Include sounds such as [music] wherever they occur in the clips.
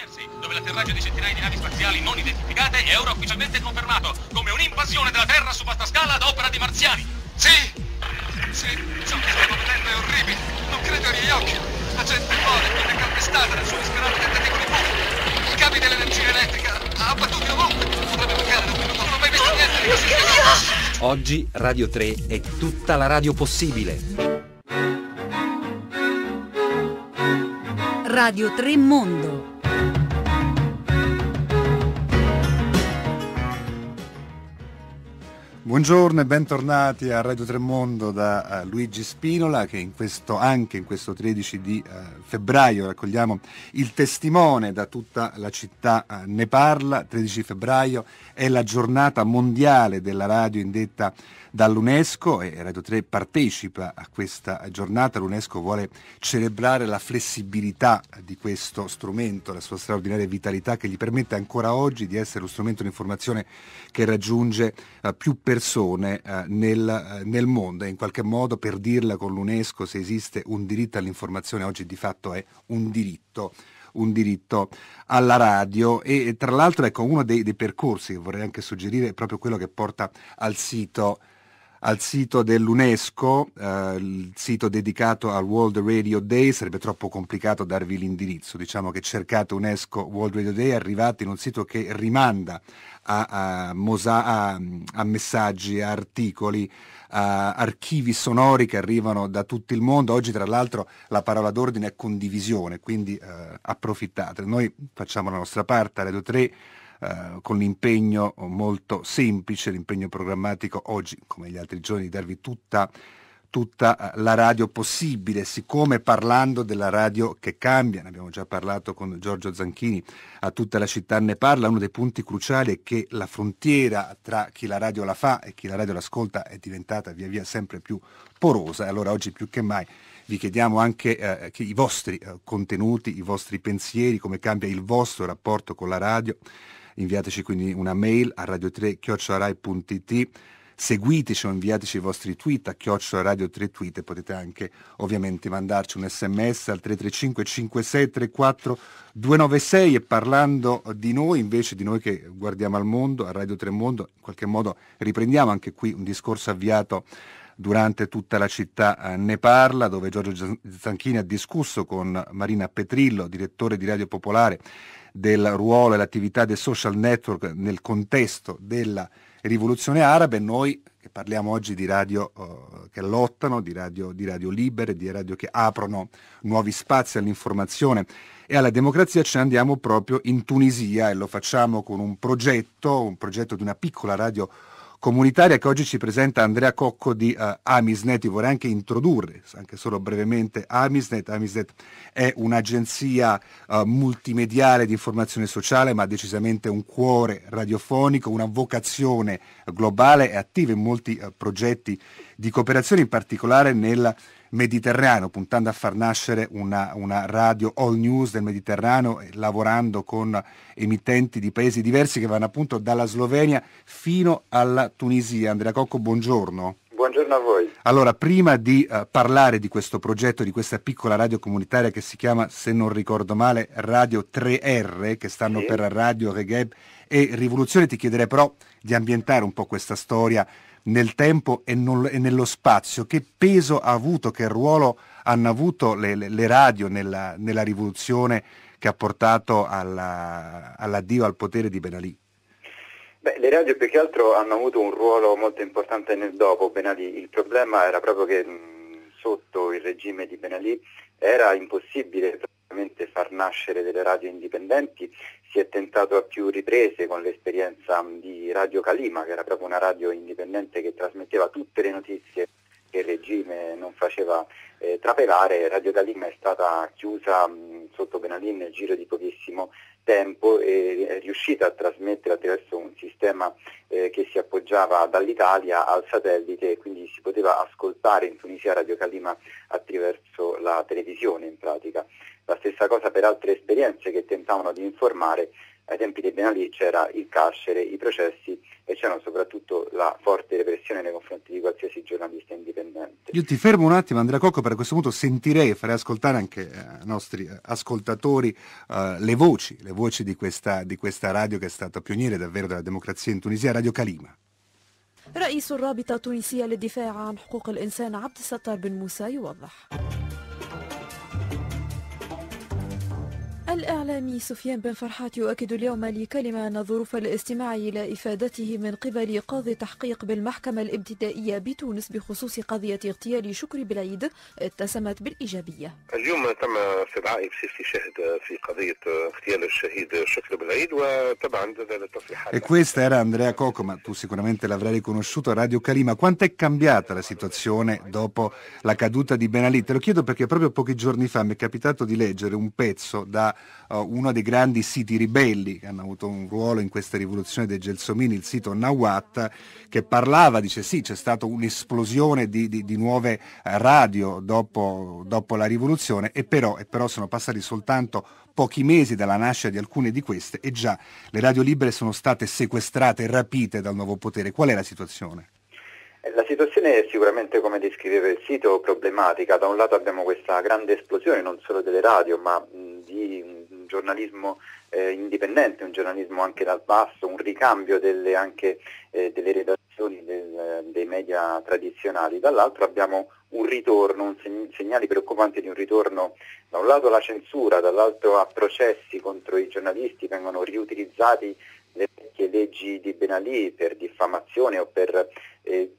Jersey, dove l'atterraggio di centinaia di navi spaziali non identificate è ora ufficialmente confermato come un'invasione della Terra su vasta scala ad opera di marziani. Sì! Sì, ciò che stiamo vedendo è orribile. Non credo ai miei occhi. La gente muore, viene calpestata nel suo disperato tentativo di fuoco. I cavi dell'energia elettrica abbattuti ovunque. Potrebbe mancare un minuto, non ho mai visto niente di così pericoloso. Oggi Radio 3 è tutta la radio possibile. Radio 3 Mondo Buongiorno e bentornati a Radio Tremondo da eh, Luigi Spinola che in questo, anche in questo 13 di eh, febbraio raccogliamo il testimone da tutta la città eh, ne parla. 13 febbraio è la giornata mondiale della radio indetta dall'UNESCO e Radio 3 partecipa a questa giornata. L'UNESCO vuole celebrare la flessibilità di questo strumento, la sua straordinaria vitalità che gli permette ancora oggi di essere lo strumento di informazione che raggiunge uh, più persone uh, nel, uh, nel, mondo e in qualche modo per dirla con l'UNESCO se esiste un diritto all'informazione oggi di fatto è un diritto un diritto alla radio e tra l'altro ecco uno dei, dei percorsi che vorrei anche suggerire è proprio quello che porta al sito al sito dell'UNESCO, eh, il sito dedicato al World Radio Day, sarebbe troppo complicato darvi l'indirizzo, diciamo che cercate UNESCO World Radio Day, arrivate in un sito che rimanda a, a, mosa- a, a messaggi, a articoli, a archivi sonori che arrivano da tutto il mondo. Oggi tra l'altro la parola d'ordine è condivisione, quindi eh, approfittate. Noi facciamo la nostra parte, Radio 3 eh, con l'impegno molto semplice, l'impegno programmatico oggi, come gli altri giorni, di darvi tutta tutta eh, la radio possibile, siccome parlando della radio che cambia, ne abbiamo già parlato con Giorgio Zanchini, a tutta la città ne parla, uno dei punti cruciali è che la frontiera tra chi la radio la fa e chi la radio l'ascolta è diventata via via sempre più porosa e allora oggi più che mai vi chiediamo anche eh, che i vostri eh, contenuti, i vostri pensieri, come cambia il vostro rapporto con la radio inviateci quindi una mail a radio3-rai.it seguiteci o inviateci i vostri tweet a chiocciola 3 tweet e potete anche ovviamente mandarci un sms al 335 56 34 296 e parlando di noi invece di noi che guardiamo al mondo a Radio 3 Mondo in qualche modo riprendiamo anche qui un discorso avviato durante tutta la città eh, ne parla, dove Giorgio Zanchini ha discusso con Marina Petrillo, direttore di Radio Popolare, del ruolo e l'attività dei social network nel contesto della rivoluzione araba e noi che parliamo oggi di radio uh, che lottano, di radio, di radio libere, di radio che aprono nuovi spazi all'informazione e alla democrazia, ce ne andiamo proprio in Tunisia e lo facciamo con un progetto, un progetto di una piccola radio comunitaria che oggi ci presenta Andrea Cocco di uh, Amisnet. Io vorrei anche introdurre, anche solo brevemente, Amisnet. Amisnet è un'agenzia uh, multimediale di informazione sociale, ma decisamente un cuore radiofonico, una vocazione globale e attiva in molti uh, progetti di cooperazione, in particolare nella Mediterraneo, puntando a far nascere una, una radio all news del Mediterraneo, eh, lavorando con emittenti di paesi diversi che vanno appunto dalla Slovenia fino alla Tunisia. Andrea Cocco, buongiorno. Buongiorno a voi. Allora, prima di uh, parlare di questo progetto, di questa piccola radio comunitaria che si chiama, se non ricordo male, Radio 3R, che stanno sì. per Radio Regeb e Rivoluzione, ti chiederei però di ambientare un po' questa storia nel tempo e, non, e, nello spazio, che peso ha avuto, che ruolo hanno avuto le, le, le radio nella, nella, rivoluzione che ha portato alla, all'addio al potere di Ben Ali? Beh, le radio più che altro hanno avuto un ruolo molto importante nel dopo Ben Ali, il problema era proprio che sotto il regime di Ben Ali era impossibile far nascere delle radio indipendenti si è tentato a più riprese con l'esperienza di Radio Calima, che era proprio una radio indipendente che trasmetteva tutte le notizie che il regime non faceva eh, trapelare. Radio Calima è stata chiusa mh, sotto Benalin nel giro di pochissimo tempo e è riuscita a trasmettere attraverso un sistema eh, che si appoggiava dall'Italia al satellite e quindi si poteva ascoltare in Tunisia Radio Calima attraverso la televisione in pratica. La stessa cosa per altre esperienze che tentavano di informare, ai tempi dei penali c'era il carcere, i processi e c'era soprattutto la forte repressione nei confronti di qualsiasi giornalista indipendente. Io ti fermo un attimo Andrea Cocco per questo punto sentirei e farei ascoltare anche eh, ai eh, nostri ascoltatori eh, le voci, le voci di questa, di questa radio che è stata pioniere davvero della democrazia in Tunisia, Radio Calima. رئيس الرابطة التونسية للدفاع عن حقوق الإنسان عبد الستار بن موسى يوضح Uh, الإعلامي سفيان بن فرحات يؤكد اليوم لكلمة أن ظروف الاستماع إلى إفادته من قبل قاضي تحقيق بالمحكمة الابتدائية بتونس بخصوص قضية اغتيال شكري بالعيد اتسمت بالإيجابية اليوم تم استدعائي بصفتي شاهد في قضية اغتيال الشهيد شكري بالعيد وطبعا ذلك التصريحات E questa era Andrea Coco, ma tu sicuramente l'avrai riconosciuto a Radio Carima. Quanto è cambiata la situazione dopo la caduta di Ben Ali? Te lo chiedo perché proprio pochi giorni fa mi è capitato di leggere un pezzo da uno dei grandi siti ribelli che hanno avuto un ruolo in questa rivoluzione dei Gelsomini, il sito Nahuatl, che parlava, dice sì, c'è stata un'esplosione di, di, di nuove eh, radio dopo, dopo la rivoluzione e però, e però sono passati soltanto pochi mesi dalla nascita di alcune di queste e già le radio libere sono state sequestrate, rapite dal nuovo potere. Qual è la situazione? Eh, la situazione è sicuramente, come descriveva il sito, problematica. Da un lato abbiamo questa grande esplosione non solo delle radio, ma giornalismo eh, indipendente, un giornalismo anche dal basso, un ricambio delle, anche, eh, delle redazioni del, dei media tradizionali, dall'altro abbiamo un ritorno, un seg- segnali preoccupanti di un ritorno da un lato alla censura, dall'altro a processi contro i giornalisti, vengono riutilizzati le vecchie leggi di Ben Ali per diffamazione o per eh,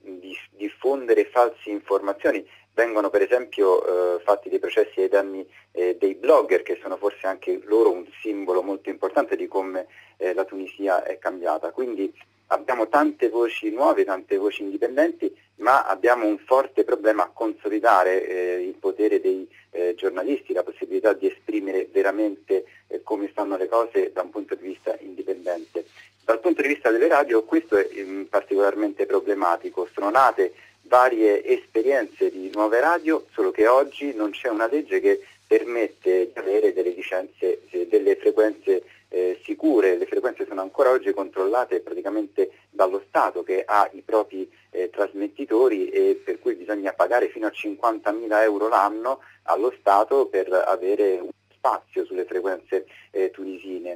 diffondere false informazioni vengono per esempio eh, fatti dei processi ai danni eh, dei blogger che sono forse anche loro un simbolo molto importante di come eh, la Tunisia è cambiata. Quindi abbiamo tante voci nuove, tante voci indipendenti, ma abbiamo un forte problema a consolidare eh, il potere dei eh, giornalisti, la possibilità di esprimere veramente eh, come stanno le cose da un punto di vista indipendente. Dal punto di vista delle radio questo è mm, particolarmente problematico, sono nate varie esperienze di nuove radio, solo che oggi non c'è una legge che permette di avere delle, licenze, eh, delle frequenze eh, sicure, le frequenze sono ancora oggi controllate praticamente dallo Stato che ha i propri eh, trasmettitori e per cui bisogna pagare fino a 50.000 euro l'anno allo Stato per avere un spazio sulle frequenze eh, tunisine.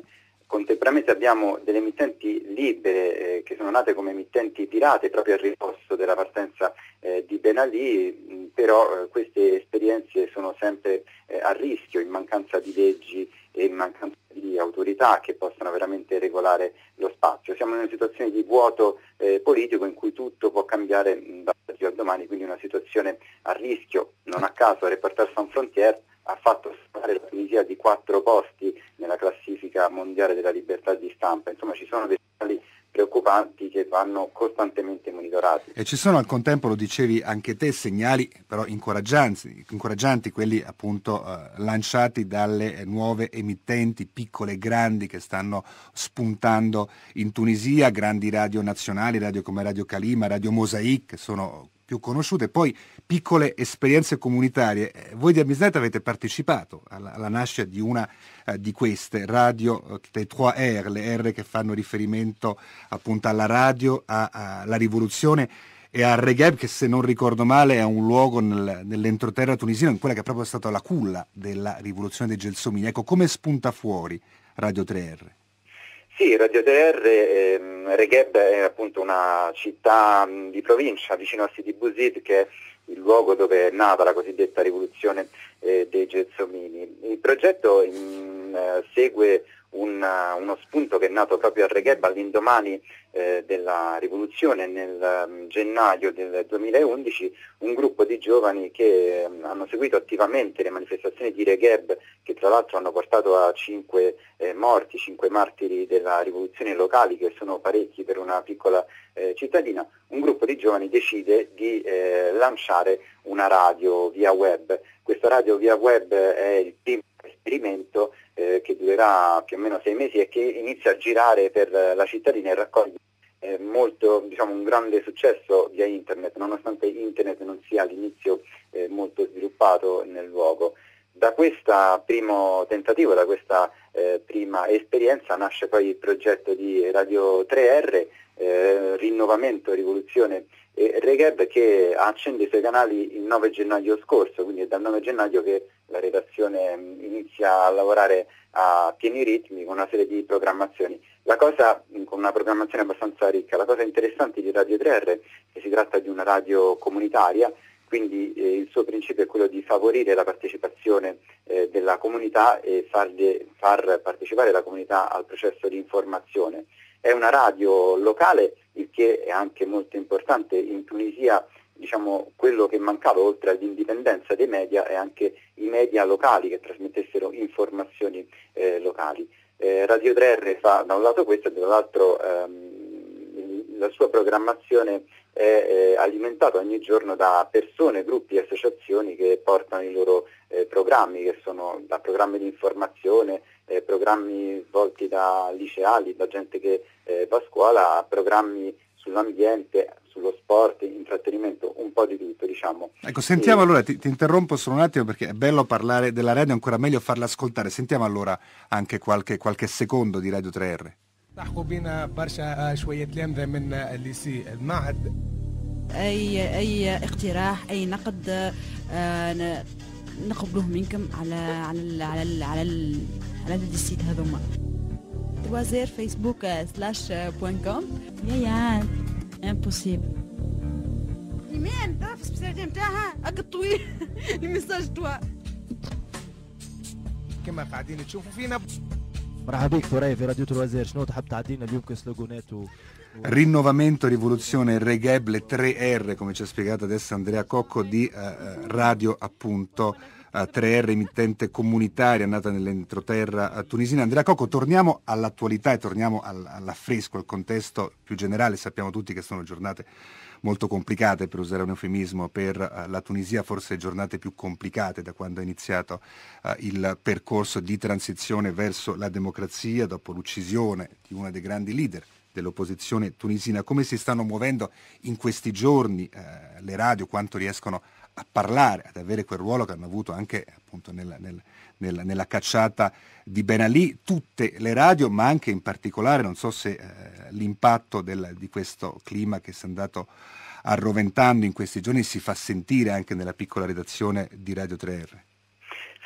Contemporaneamente abbiamo delle emittenti libere eh, che sono nate come emittenti pirate proprio al riposto della partenza eh, di Ben Ali, mm, però eh, queste esperienze sono sempre eh, a rischio in mancanza di leggi e in mancanza di autorità che possano veramente regolare lo spazio. Siamo in una situazione di vuoto eh, politico in cui tutto può cambiare mm, da oggi a domani, quindi una situazione a rischio. Non a caso Reporter Sans Frontier ha fatto stare la Tunisia di quattro posti nella classifica politica mondiale della libertà di stampa, insomma ci sono dei segnali preoccupanti che vanno costantemente monitorati. E ci sono al contempo, lo dicevi anche te, segnali però incoraggianti, incoraggianti quelli appunto eh, lanciati dalle nuove emittenti, piccole e grandi, che stanno spuntando in Tunisia, grandi radio nazionali, radio come Radio Kalima, Radio Mosaic, che sono più conosciute, poi piccole esperienze comunitarie. Eh, voi di Amisnet avete partecipato alla, alla nascita di una eh, di queste, Radio Les eh, Trois R, le R che fanno riferimento appunto alla radio, alla rivoluzione e al Regheb che se non ricordo male è un luogo nel, nell'entroterra tunisino in quella che è proprio stata la culla della rivoluzione dei Gelsomini. Ecco come spunta fuori Radio 3R. Sì, Radio TR, ehm, Regheb è appunto una città mh, di provincia vicino a Sidi Bouzid che è il luogo dove è nata la cosiddetta rivoluzione eh, dei Gelsomini. Il progetto mh, eh, segue un, uno spunto che è nato proprio a Regheb all'indomani eh, della rivoluzione nel um, gennaio del 2011, un gruppo di giovani che um, hanno seguito attivamente le manifestazioni di Regheb che tra l'altro hanno portato a 5 eh, morti, 5 martiri della rivoluzione locali che sono parecchi per una piccola eh, cittadina, un gruppo di giovani decide di eh, lanciare una radio via web. Questa radio via web è il primo esperimento eh, che durerà più o meno sei mesi e che inizia a girare per la cittadina e raccoglie eh, molto, diciamo, un grande successo via internet, nonostante internet non sia all'inizio eh, molto sviluppato nel luogo. Da questo primo tentativo, da questa eh, prima esperienza nasce poi il progetto di Radio 3R, eh, Rinnovamento, Rivoluzione e Regab che accende i suoi canali il 9 gennaio scorso, quindi è dal 9 gennaio che la redazione mm, inizia a lavorare a pieni ritmi con una serie di programmazioni. La cosa, mm, con una programmazione abbastanza ricca, la cosa interessante di Radio 3R è che si tratta di una radio comunitaria, quindi eh, il suo principio è quello di favorire la partecipazione eh, della comunità e farle, far partecipare la comunità al processo di informazione. È una radio locale, il che è anche molto importante. In Tunisia diciamo, quello che mancava oltre all'indipendenza dei media è anche i media locali che trasmettessero informazioni eh, locali. Eh, Radio 3R fa da un lato questo e dall'altro ehm, la sua programmazione è eh, alimentata ogni giorno da persone, gruppi e associazioni che portano i loro eh, programmi, che sono da programmi di informazione, eh, programmi svolti da liceali, da gente che eh, va a scuola, a programmi sull'ambiente, sullo sport, intrattenimento, un po' di tutto diciamo. Ecco, sentiamo e... allora, ti, ti, interrompo solo un attimo perché è bello parlare della radio, ancora meglio farla ascoltare, sentiamo allora anche qualche, qualche secondo di Radio 3R. ضحكوا eh, eh, eh, منكم على على ال على ال على ال على السيت هذوما توازير فيسبوك سلاش بوان كوم يا يا امبوسيبل ايمان تعرف السبيساليتي نتاعها هكا الطويل الميساج توا كما قاعدين تشوفوا فينا مرحبا بك ثريا في راديو الوزير شنو تحب تعدينا اليوم كسلوغونات و... Rinnovamento, rivoluzione, regable 3R, come ci ha spiegato adesso Andrea Cocco di eh, Radio appunto 3R emittente comunitaria nata nell'entroterra tunisina. Andrea Cocco, torniamo all'attualità e torniamo all'affresco, al contesto più generale. Sappiamo tutti che sono giornate molto complicate, per usare un eufemismo, per eh, la Tunisia, forse giornate più complicate da quando è iniziato eh, il percorso di transizione verso la democrazia dopo l'uccisione di uno dei grandi leader dell'opposizione tunisina, come si stanno muovendo in questi giorni eh, le radio, quanto riescono a parlare, ad avere quel ruolo che hanno avuto anche appunto nella, nel, nella, nella cacciata di Ben Ali, tutte le radio, ma anche in particolare, non so se eh, l'impatto del, di questo clima che si è andato arroventando in questi giorni si fa sentire anche nella piccola redazione di Radio 3R.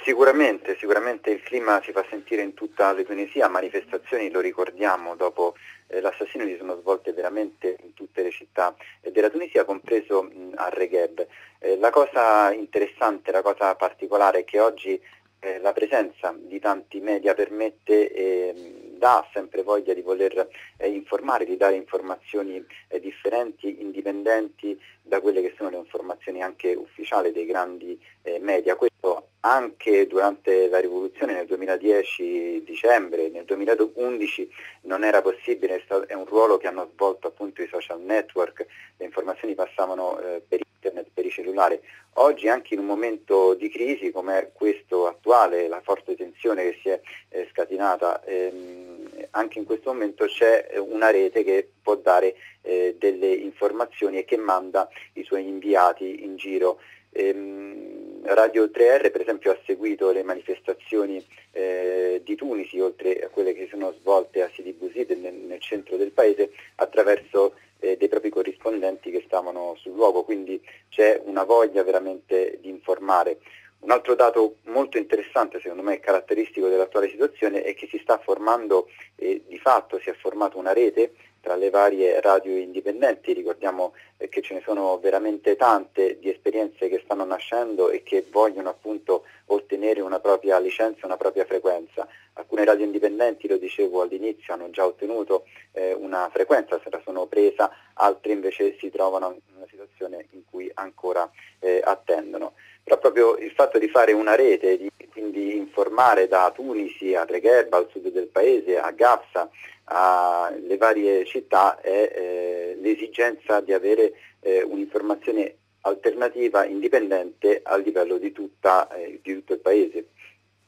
Sicuramente, sicuramente il clima si fa sentire in tutta la Tunisia, manifestazioni, lo ricordiamo, dopo eh, l'assassino si sono svolte veramente in tutte le città eh, della Tunisia, compreso a Regheb. Eh, la cosa interessante, la cosa particolare è che oggi eh, la presenza di tanti media permette eh, dà sempre voglia di voler eh, informare, di dare informazioni eh, differenti, indipendenti da quelle che sono le informazioni anche ufficiali dei grandi eh, media. Questo anche durante la rivoluzione nel 2010 dicembre, nel 2011 non era possibile, è un ruolo che hanno svolto appunto i social network, le informazioni passavano eh, per i internet cellulari. Oggi anche in un momento di crisi come questo attuale, la forte tensione che si è eh, scatenata, ehm, anche in questo momento c'è una rete che può dare eh, delle informazioni e che manda i suoi inviati in giro. Ehm, Radio 3R per esempio ha seguito le manifestazioni eh, di Tunisi, oltre a quelle che si sono svolte a Sidi Bouzid nel, nel centro del paese, attraverso eh, dei propri corrispondenti che stavano sul luogo, quindi c'è una voglia veramente di informare. Un altro dato molto interessante, secondo me caratteristico dell'attuale situazione, è che si sta formando, eh, di fatto si è formata una rete tra le varie radio indipendenti, ricordiamo eh, che ce ne sono veramente tante di esperienze che stanno nascendo e che vogliono appunto ottenere una propria licenza, una propria frequenza. Alcune radio indipendenti, lo dicevo all'inizio, hanno già ottenuto eh, una frequenza, se la sono presa, altre invece si trovano in una situazione in cui ancora eh, attendono però proprio il fatto di fare una rete, di quindi informare da Tunisi a Tregherba, al sud del paese, a Gaza, alle varie città, è eh, l'esigenza di avere eh, un'informazione alternativa, indipendente a livello di, tutta, eh, di tutto il paese.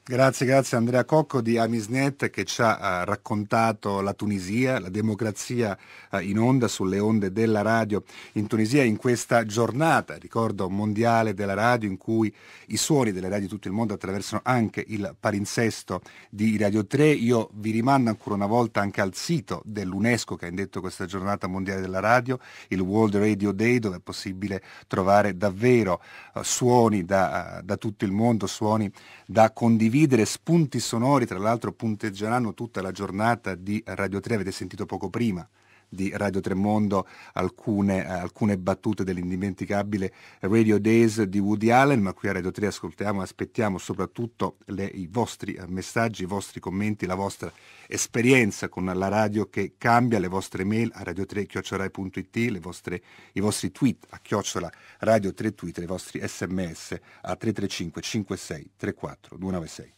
Grazie, grazie Andrea Cocco di Amisnet che ci ha uh, raccontato la Tunisia, la democrazia uh, in onda sulle onde della radio in Tunisia in questa giornata, ricordo, mondiale della radio in cui i suoni delle radio di tutto il mondo attraversano anche il parinsesto di Radio 3. Io vi rimando ancora una volta anche al sito dell'UNESCO che ha indetto questa giornata mondiale della radio, il World Radio Day, dove è possibile trovare davvero uh, suoni da, da tutto il mondo, suoni da condividere condividere spunti sonori, tra l'altro punteggeranno tutta la giornata di Radio 3, avete sentito poco prima, di Radio Tremondo alcune, eh, alcune battute dell'indimenticabile Radio Days di Woody Allen, ma qui a Radio 3 ascoltiamo e aspettiamo soprattutto le, i vostri eh, messaggi, i vostri commenti, la vostra esperienza con la radio che cambia, le vostre mail a radio3-rai.it, i vostri tweet a chiocciola radio3 tweet, i vostri sms a 335 56 34 296.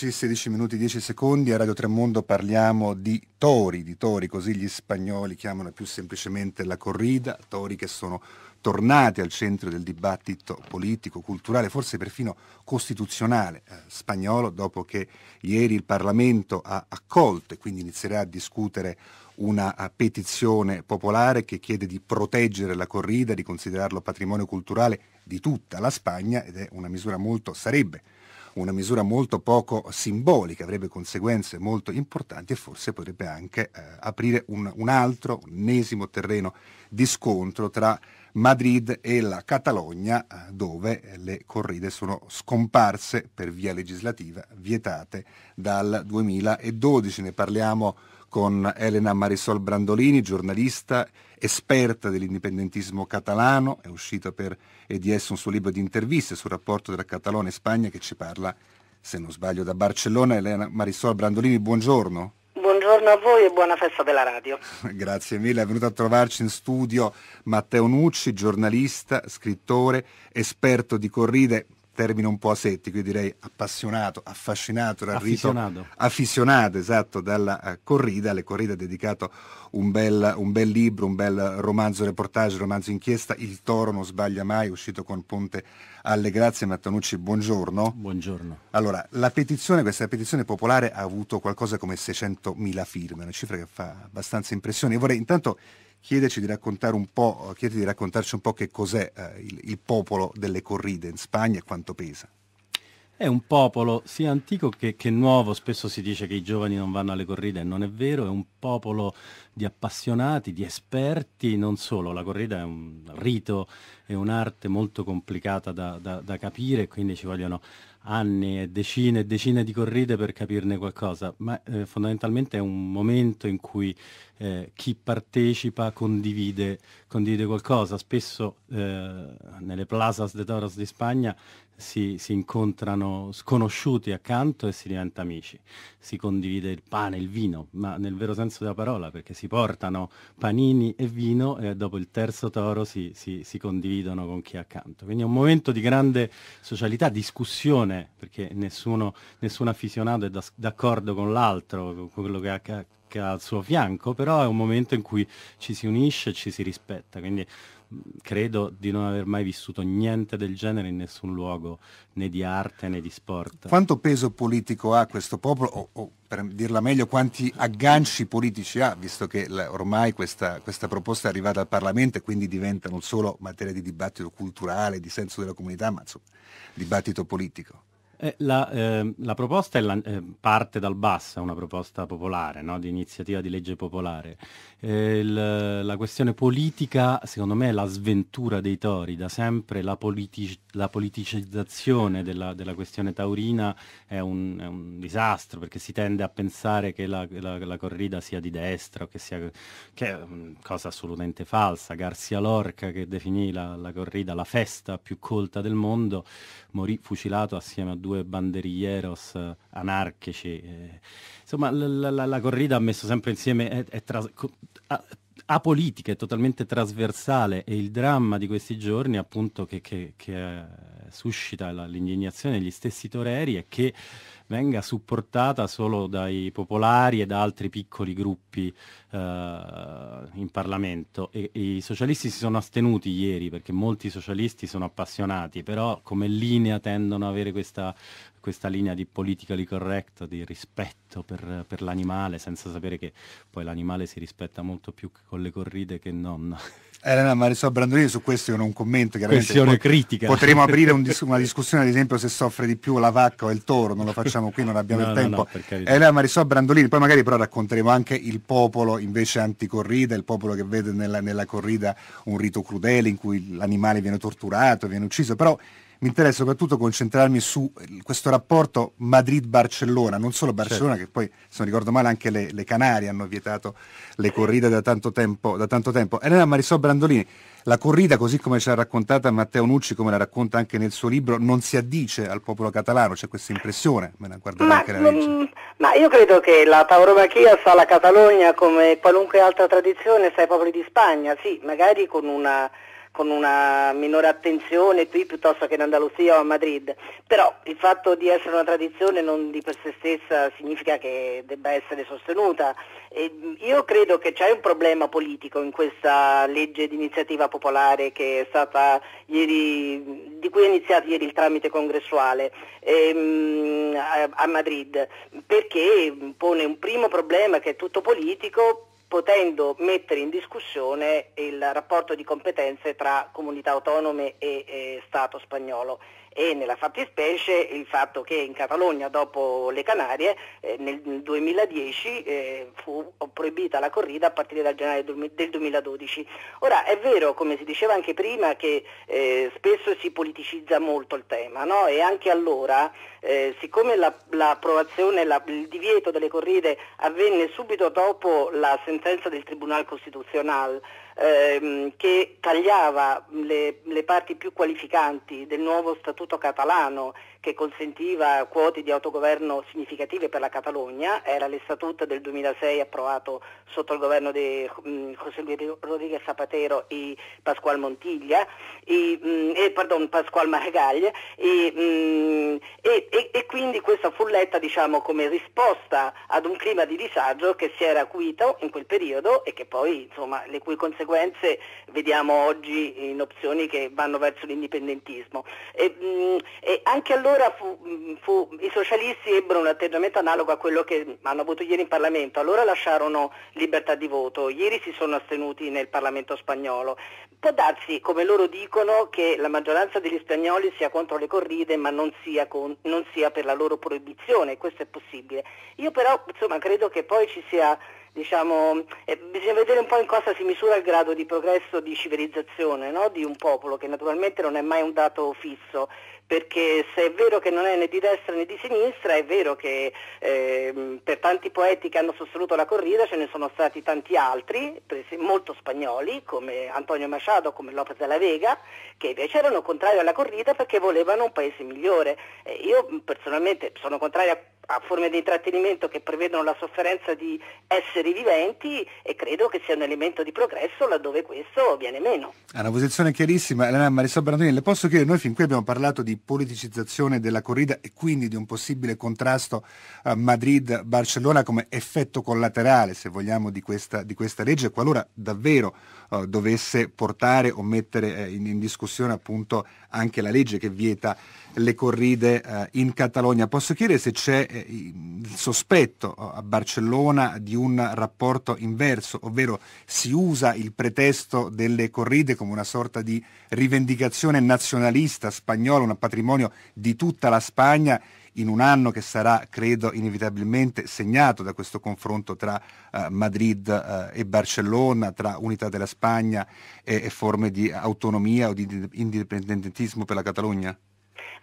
10, 16 minuti 10 secondi, a Radio Tremondo parliamo di tori, di tori, così gli spagnoli chiamano più semplicemente la corrida, tori che sono tornati al centro del dibattito politico, culturale, forse perfino costituzionale eh, spagnolo, dopo che ieri il Parlamento ha accolto e quindi inizierà a discutere una eh, petizione popolare che chiede di proteggere la corrida, di considerarlo patrimonio culturale di tutta la Spagna ed è una misura molto, sarebbe una misura molto poco simbolica, avrebbe conseguenze molto importanti e forse potrebbe anche eh, aprire un, un altro, ennesimo terreno di scontro tra Madrid e la Catalogna eh, dove le corride sono scomparse per via legislativa, vietate dal 2012. Ne parliamo con Elena Marisol Brandolini, giornalista, esperta dell'indipendentismo catalano, è uscita per EDS un suo libro di interviste sul rapporto tra Catalogna e Spagna che ci parla, se non sbaglio, da Barcellona. Elena Marisol Brandolini, buongiorno. Buongiorno a voi e buona festa della radio. [laughs] Grazie mille, è venuto a trovarci in studio Matteo Nucci, giornalista, scrittore, esperto di corride, termine un po' asettico, io direi appassionato, affascinato dal affissionato esatto, dalla eh, corrida, alle corrida ha dedicato un bel, un bel, libro, un bel romanzo reportage, romanzo inchiesta, Il Toro non sbaglia mai, uscito con Ponte alle Grazie, Mattanucci, buongiorno. Buongiorno. Allora, la petizione, questa petizione popolare ha avuto qualcosa come 600.000 firme, una cifra che fa abbastanza impressione. Io vorrei intanto chiederci di, raccontare un po', eh, di raccontarci un po' che cos'è eh, il, il popolo delle corride in Spagna e quanto pesa. È un popolo sia antico che, che, nuovo, spesso si dice che i giovani non vanno alle corride, non è vero, è un popolo di appassionati, di esperti, non solo, la corrida è un rito, è un'arte molto complicata da, da, da capire, quindi ci vogliono anni e decine e decine di corride per capirne qualcosa, ma eh, fondamentalmente è un momento in cui eh, chi partecipa condivide, condivide qualcosa. Spesso eh, nelle plazas de toros di Spagna si, si, incontrano sconosciuti accanto e si diventa amici. Si condivide il pane, il vino, ma nel vero senso della parola, perché si portano panini e vino e dopo il terzo toro si, si, si condividono con chi è accanto. Quindi è un momento di grande socialità, discussione, perché nessuno, nessun affezionato è d'accordo con l'altro, con quello che, Rebecca al suo fianco, però è un momento in cui ci si unisce e ci si rispetta, quindi credo di non aver mai vissuto niente del genere in nessun luogo, né di arte né di sport. Quanto peso politico ha questo popolo, o, o per dirla meglio, quanti agganci politici ha, visto che la, ormai questa, questa, proposta è arrivata al Parlamento e quindi diventa non solo materia di dibattito culturale, di senso della comunità, ma insomma dibattito politico? Eh, la, eh, la, proposta la, eh, parte dal basso, è una proposta popolare, no? di iniziativa di legge popolare. Eh, il, la questione politica, secondo me, è la sventura dei tori. Da sempre la, politi la politicizzazione della, della, questione taurina è un, è un, disastro, perché si tende a pensare che la, corrida sia di destra, che, sia, che è una mm, cosa assolutamente falsa. Garzia Lorca, che definì la corrida la festa più colta del mondo, morì fucilato assieme a due due banderilleros anarchici. Eh. Insomma, la, la, la corrida ha messo sempre insieme, è, è tras- a, apolitica, è totalmente trasversale e il dramma di questi giorni appunto che, che, che eh, suscita l'indignazione degli stessi toreri è che venga supportata solo dai popolari e da altri piccoli gruppi eh, in Parlamento. E, e I socialisti si sono astenuti ieri perché molti socialisti sono appassionati, però come linea tendono ad avere questa, questa linea di politically correct, di rispetto per, per l'animale, senza sapere che poi l'animale si rispetta molto più con le corride che non. Elena Marisol Brandolini, su questo io non commento, chiaramente Questione critica. potremmo aprire un dis- [laughs] una discussione ad esempio se soffre di più la vacca o il toro, non lo facciamo qui, non abbiamo no, il tempo. No, no, Elena Marisol Brandolini, poi magari però racconteremo anche il popolo invece anticorrida, il popolo che vede nella, nella corrida un rito crudele in cui l'animale viene torturato, viene ucciso, però mi interessa soprattutto concentrarmi su eh, questo rapporto Madrid-Barcellona, non solo certo. Barcellona, certo. che poi, se non ricordo male, anche le, le Canarie hanno vietato le corride da tanto tempo. Da tanto tempo. Elena Marisol Brandolini, la corrida, così come ce l'ha raccontata Matteo Nucci, come la racconta anche nel suo libro, non si addice al popolo catalano, c'è questa impressione, me la guarderà ma, anche la legge. Mm, ma io credo che la tauromachia sa la Catalogna come qualunque altra tradizione sa i popoli di Spagna, sì, magari con una con una minore attenzione qui piuttosto che in Andalusia o a Madrid, però il fatto di essere una tradizione non di per sé stessa significa che debba essere sostenuta. E io credo che c'è un problema politico in questa legge di iniziativa popolare ieri, di cui è iniziato ieri il tramite congressuale ehm, a, a Madrid, perché pone un primo problema che è tutto politico, potendo mettere in discussione il rapporto di competenze tra comunità autonome e, e eh, Stato spagnolo e nella fattispecie il fatto che in Catalogna dopo le Canarie eh, nel 2010 eh, fu proibita la corrida a partire dal gennaio del 2012. Ora è vero, come si diceva anche prima, che eh, spesso si politicizza molto il tema no? e anche allora, eh, siccome la, l'approvazione, la, il divieto delle corride avvenne subito dopo la sentenza del Tribunale Costituzionale, ehm, che tagliava le, le parti più qualificanti del nuovo statuto catalano che consentiva quote di autogoverno significative per la Catalogna, era l'estatuto del 2006 approvato sotto il governo di mm, José Luis Rodríguez Zapatero e Pasqual Montiglia, mm, mm, e, e, pardon, Pasqual Maragall, e, e, quindi questa fulletta diciamo, come risposta ad un clima di disagio che si era acuito in quel periodo e che poi insomma, le cui conseguenze vediamo oggi in opzioni che vanno verso l'indipendentismo. E, mm, e anche allora fu, mm, fu, i socialisti ebbero un atteggiamento analogo a quello che hanno avuto ieri in Parlamento, allora lasciarono libertà di voto, ieri si sono astenuti nel Parlamento spagnolo. Può darsi, come loro dicono, che la maggioranza degli spagnoli sia contro le corride ma non sia, con, non sia per la la loro proibizione, questo è possibile. Io però insomma, credo che poi ci sia diciamo, eh, bisogna vedere un po' in cosa si misura il grado di progresso di civilizzazione no? di un popolo, che naturalmente non è mai un dato fisso perché se è vero che non è né di destra né di sinistra, è vero che eh, per tanti poeti che hanno sostenuto la corrida ce ne sono stati tanti altri, molto spagnoli, come Antonio Machado, come Lopez de la Vega, che invece erano contrari alla corrida perché volevano un paese migliore. Eh, io personalmente sono contraria a a forme di trattenimento che prevedono la sofferenza di esseri viventi e credo che sia un elemento di progresso laddove questo viene meno. È una posizione chiarissima. Elena Marisol Brandoni, le posso chiedere, noi fin qui abbiamo parlato di politicizzazione della corrida e quindi di un possibile contrasto a eh, Madrid-Barcellona come effetto collaterale, se vogliamo, di questa, di questa legge, qualora davvero uh, dovesse portare o mettere eh, in, in, discussione appunto anche la legge che vieta le corride uh, in Catalogna. Posso chiedere se c'è eh, il sospetto oh, a Barcellona di un rapporto inverso, ovvero si usa il pretesto delle corride come una sorta di rivendicazione nazionalista spagnola, un patrimonio di tutta la Spagna in un anno che sarà, credo, inevitabilmente segnato da questo confronto tra eh, Madrid eh, e Barcellona, tra unità della Spagna e, e forme di autonomia o di indipendentismo per la Catalogna?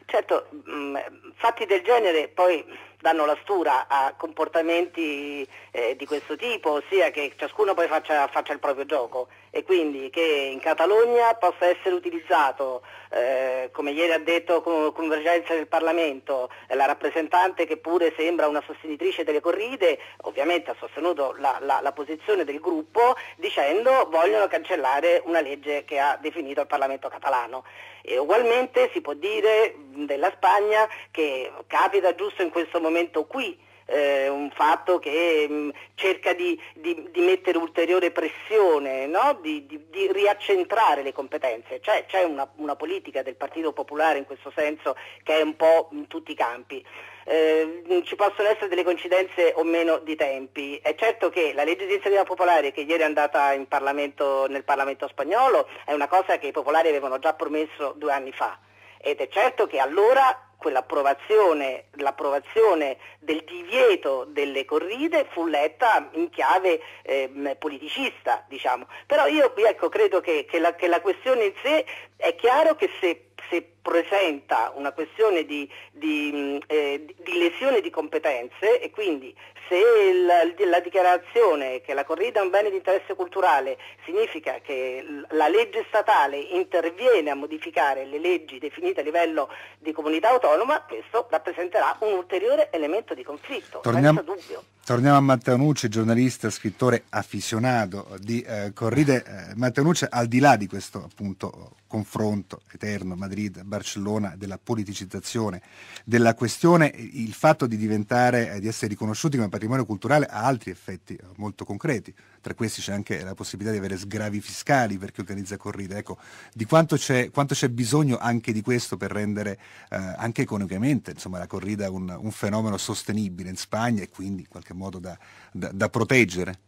Certo, mh, mm, fatti del genere poi danno la stura a comportamenti eh, di questo tipo, ossia che ciascuno poi faccia, faccia, il proprio gioco e quindi che in Catalogna possa essere utilizzato, eh, come ieri ha detto con Convergenza del Parlamento, eh, la rappresentante che pure sembra una sostenitrice delle corride, ovviamente ha sostenuto la, la, la posizione del gruppo dicendo vogliono cancellare una legge che ha definito il Parlamento catalano. E ugualmente si può dire della Spagna che capita giusto in questo momento momento qui. Eh, un fatto che mh, mm, cerca di, di, di, mettere ulteriore pressione, no? di, di, riaccentrare le competenze. C'è, c'è una, una, politica del Partito Popolare in questo senso che è un po' in tutti i campi. Eh, ci possono essere delle coincidenze o meno di tempi. È certo che la legge di iniziativa popolare che ieri è andata Parlamento, nel Parlamento spagnolo è una cosa che i popolari avevano già promesso due anni fa ed è certo che allora quell'approvazione, l'approvazione del divieto delle corride fu letta in chiave ehm, politicista, diciamo. Però io ecco, credo che, che, la, che, la, questione in sé è chiaro che se, se presenta una questione di, di, eh, di, lesione di competenze e quindi se la, la dichiarazione che la corrida è un bene di interesse culturale significa che la legge statale interviene a modificare le leggi definite a livello di comunità autonoma, questo rappresenterà un ulteriore elemento di conflitto, Torniamo, senza dubbio. Torniamo a Matteonucci, giornalista, scrittore affisionato di eh, corride. Eh, Matteonucci, al di là di questo appunto confronto eterno Madrid-Barcellona, della politicizzazione della questione, il fatto di diventare, eh, di essere riconosciuti come patrimonio culturale ha altri effetti eh, molto concreti. Tra questi c'è anche la possibilità di avere sgravi fiscali per chi organizza corride. Ecco, di quanto c'è, quanto c'è bisogno anche di questo per rendere eh, anche economicamente insomma, la corrida un, un fenomeno sostenibile in Spagna e quindi in qualche modo modo da, da, da proteggere?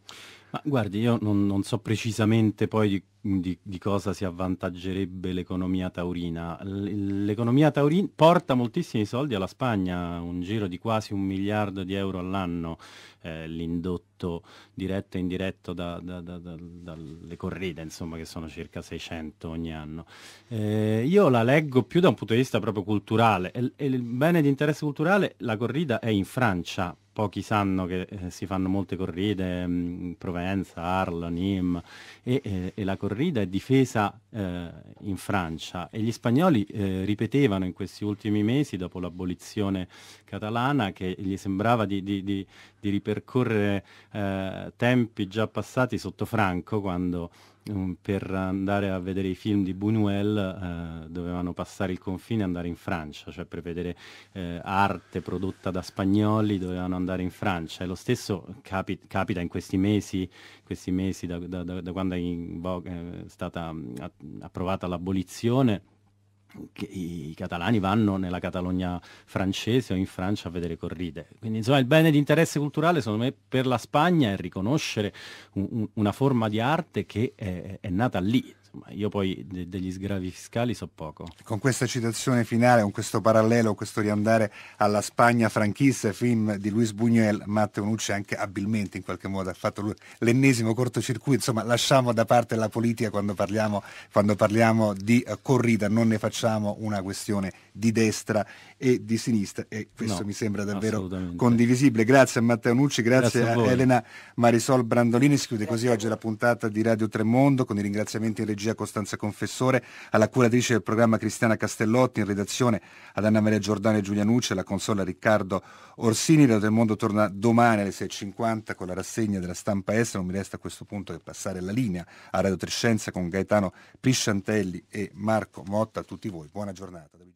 Ma guardi, io non, non so precisamente poi di Mm, di, di, cosa si avvantaggerebbe l'economia taurina. L'economia taurina porta moltissimi soldi alla Spagna, un giro di quasi un miliardo di euro all'anno, eh, l'indotto diretto e indiretto da, da, da, dalle corride, insomma, che sono circa 600 ogni anno. Eh, io la leggo più da un punto di vista proprio culturale. E, il bene di interesse culturale, la corrida è in Francia, pochi sanno che eh, si fanno molte corride, mh, mm, Provenza, Arles, Nîmes e, e, eh, e, la, corrida e difesa eh, in Francia e gli spagnoli eh, ripetevano in questi ultimi mesi, dopo l'abolizione catalana, che gli sembrava di, di, di, di ripercorrere eh, tempi già passati sotto Franco, quando Mm, per andare a vedere i film di Buñuel eh, dovevano passare il confine e andare in Francia, cioè per vedere eh, arte prodotta da spagnoli dovevano andare in Francia e lo stesso capi- capita in questi mesi, questi mesi da, da, da, da quando è, in, eh, è stata mm, approvata l'abolizione che i catalani vanno nella Catalogna francese o in Francia a vedere corride. Quindi insomma il bene di interesse culturale secondo me per la Spagna è riconoscere un, un, una forma di arte che è, è nata lì insomma, io poi de- degli sgravi fiscali so poco. Con questa citazione finale, con questo parallelo, questo riandare alla Spagna franchista, film di Luis Buñuel, Matteo Nucci anche abilmente in qualche modo ha fatto lui l'ennesimo cortocircuito, insomma lasciamo da parte la politica quando parliamo, quando parliamo di uh, corrida, non ne facciamo una questione di destra e di sinistra e questo no, mi sembra davvero condivisibile. Grazie a Matteo Nucci, grazie, grazie a, a Elena Marisol Brandolini, si chiude così oggi la puntata di Radio Tremondo con i ringraziamenti in regione regia Costanza Confessore, alla curatrice del programma Cristiana Castellotti, in redazione ad Anna Maria Giordano e Giulia Nucci, alla consola Riccardo Orsini. Radio del Mondo torna domani alle 6.50 con la rassegna della stampa estera. Non mi resta a questo punto che passare la linea a Radio Trescenza con Gaetano Prisciantelli e Marco Motta. A tutti voi buona giornata.